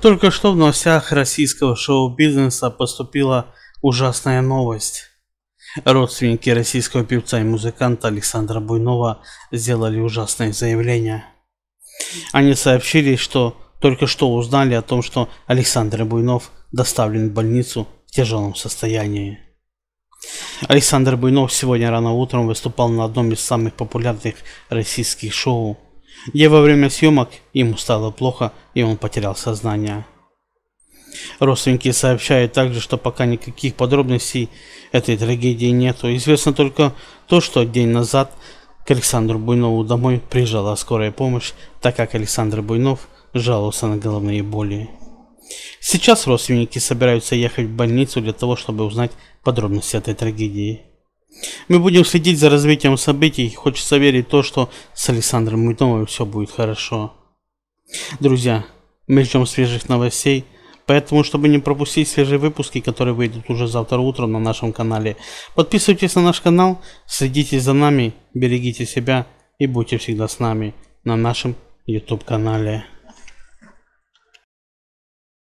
Только что в новостях российского шоу-бизнеса поступила ужасная новость. Родственники российского певца и музыканта Александра Буйнова сделали ужасное заявление. Они сообщили, что только что узнали о том, что Александр Буйнов доставлен в больницу в тяжелом состоянии. Александр Буйнов сегодня рано утром выступал на одном из самых популярных российских шоу где во время съемок ему стало плохо и он потерял сознание. Родственники сообщают также, что пока никаких подробностей этой трагедии нету. Известно только то, что день назад к Александру Буйнову домой приезжала скорая помощь, так как Александр Буйнов жаловался на головные боли. Сейчас родственники собираются ехать в больницу для того, чтобы узнать подробности этой трагедии. Мы будем следить за развитием событий. Хочется верить то, что с Александром Мутновым все будет хорошо. Друзья, мы ждем свежих новостей. Поэтому, чтобы не пропустить свежие выпуски, которые выйдут уже завтра утром на нашем канале, подписывайтесь на наш канал, следите за нами, берегите себя и будьте всегда с нами на нашем YouTube канале.